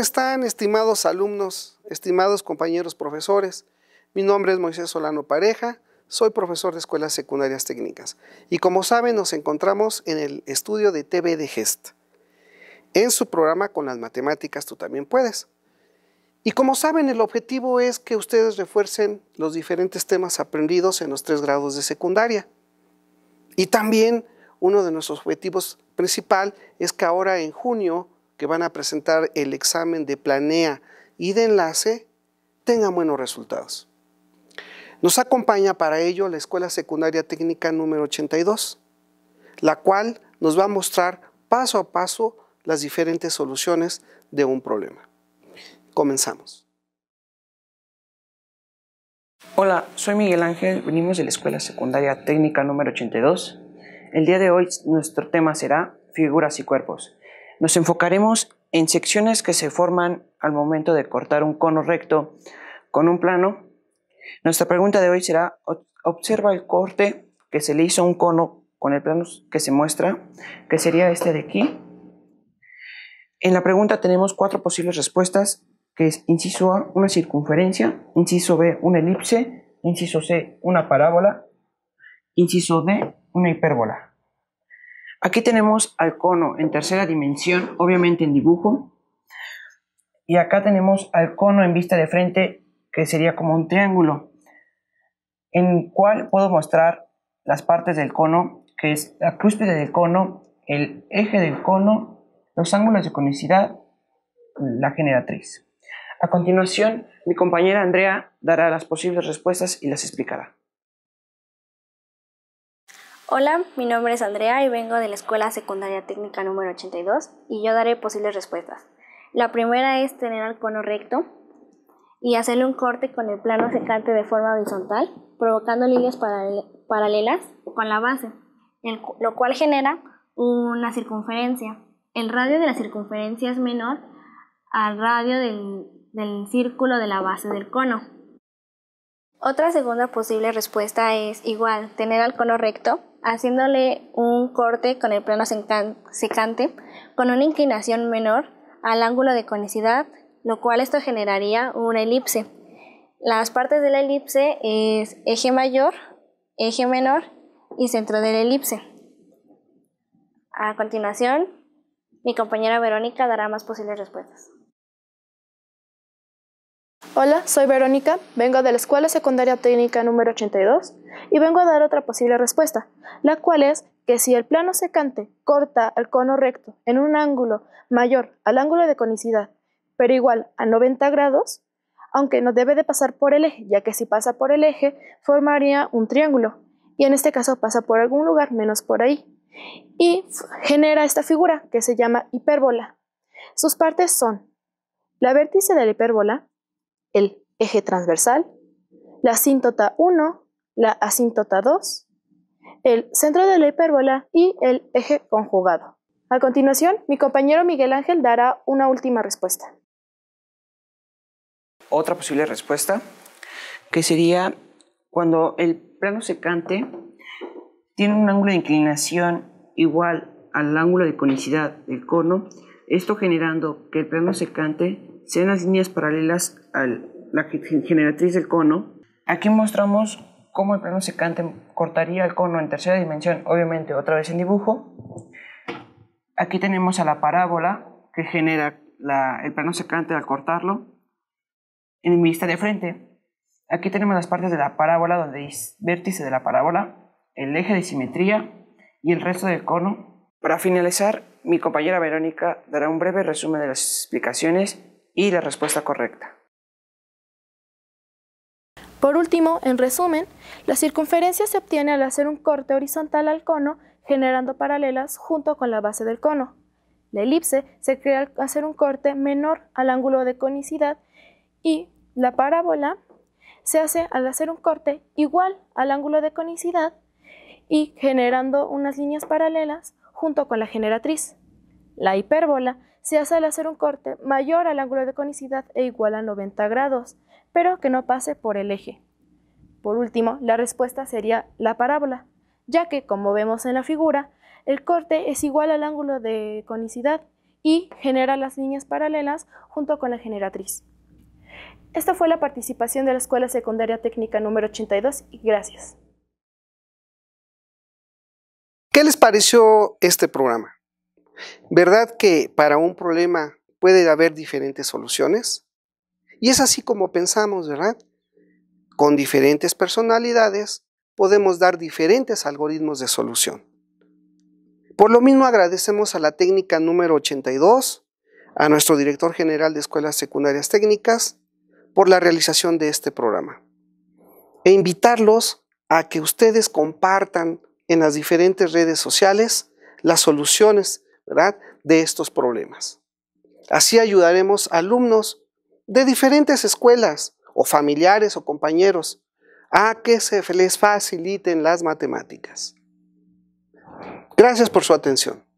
están, estimados alumnos, estimados compañeros profesores? Mi nombre es Moisés Solano Pareja, soy profesor de Escuelas Secundarias Técnicas y como saben nos encontramos en el estudio de TV de GEST, en su programa con las matemáticas tú también puedes. Y como saben el objetivo es que ustedes refuercen los diferentes temas aprendidos en los tres grados de secundaria. Y también uno de nuestros objetivos principal es que ahora en junio que van a presentar el examen de planea y de enlace tengan buenos resultados. Nos acompaña para ello la Escuela Secundaria Técnica número 82, la cual nos va a mostrar paso a paso las diferentes soluciones de un problema. Comenzamos. Hola, soy Miguel Ángel, venimos de la Escuela Secundaria Técnica número 82. El día de hoy nuestro tema será figuras y cuerpos. Nos enfocaremos en secciones que se forman al momento de cortar un cono recto con un plano. Nuestra pregunta de hoy será, observa el corte que se le hizo a un cono con el plano que se muestra, que sería este de aquí. En la pregunta tenemos cuatro posibles respuestas, que es inciso A, una circunferencia, inciso B, una elipse, inciso C, una parábola, inciso D, una hipérbola. Aquí tenemos al cono en tercera dimensión, obviamente en dibujo. Y acá tenemos al cono en vista de frente, que sería como un triángulo, en cual puedo mostrar las partes del cono, que es la cúspide del cono, el eje del cono, los ángulos de conicidad, la generatriz. A continuación, mi compañera Andrea dará las posibles respuestas y las explicará. Hola, mi nombre es Andrea y vengo de la Escuela Secundaria Técnica número 82 y yo daré posibles respuestas. La primera es tener el cono recto y hacerle un corte con el plano secante de forma horizontal, provocando líneas paralelas con la base, lo cual genera una circunferencia. El radio de la circunferencia es menor al radio del, del círculo de la base del cono. Otra segunda posible respuesta es igual, tener al cono recto haciéndole un corte con el plano secante con una inclinación menor al ángulo de conicidad, lo cual esto generaría una elipse. Las partes de la elipse es eje mayor, eje menor y centro de la elipse. A continuación, mi compañera Verónica dará más posibles respuestas. Hola, soy Verónica, vengo de la Escuela Secundaria Técnica número 82 y vengo a dar otra posible respuesta, la cual es que si el plano secante corta al cono recto en un ángulo mayor al ángulo de conicidad, pero igual a 90 grados, aunque no debe de pasar por el eje, ya que si pasa por el eje formaría un triángulo, y en este caso pasa por algún lugar menos por ahí, y genera esta figura que se llama hipérbola. Sus partes son la vértice de la hipérbola, el eje transversal, la asíntota 1, la asíntota 2, el centro de la hipérbola y el eje conjugado. A continuación, mi compañero Miguel Ángel dará una última respuesta. Otra posible respuesta, que sería cuando el plano secante tiene un ángulo de inclinación igual al ángulo de conicidad del cono, esto generando que el plano secante sean las líneas paralelas a la generatriz del cono. Aquí mostramos cómo el plano secante cortaría el cono en tercera dimensión, obviamente otra vez en dibujo. Aquí tenemos a la parábola que genera el plano secante al cortarlo en vista de frente. Aquí tenemos las partes de la parábola donde es vértice de la parábola, el eje de simetría y el resto del cono. Para finalizar, mi compañera Verónica dará un breve resumen de las explicaciones y la respuesta correcta. Por último, en resumen, la circunferencia se obtiene al hacer un corte horizontal al cono generando paralelas junto con la base del cono. La elipse se crea al hacer un corte menor al ángulo de conicidad y la parábola se hace al hacer un corte igual al ángulo de conicidad y generando unas líneas paralelas junto con la generatriz. La hipérbola se hace al hacer un corte mayor al ángulo de conicidad e igual a 90 grados, pero que no pase por el eje. Por último, la respuesta sería la parábola, ya que, como vemos en la figura, el corte es igual al ángulo de conicidad y genera las líneas paralelas junto con la generatriz. Esta fue la participación de la Escuela Secundaria Técnica número 82 y gracias. ¿Qué les pareció este programa? ¿Verdad que para un problema puede haber diferentes soluciones? Y es así como pensamos, ¿verdad? Con diferentes personalidades podemos dar diferentes algoritmos de solución. Por lo mismo agradecemos a la técnica número 82, a nuestro director general de Escuelas Secundarias Técnicas, por la realización de este programa. E invitarlos a que ustedes compartan en las diferentes redes sociales las soluciones de estos problemas. Así ayudaremos a alumnos de diferentes escuelas o familiares o compañeros a que se les faciliten las matemáticas. Gracias por su atención.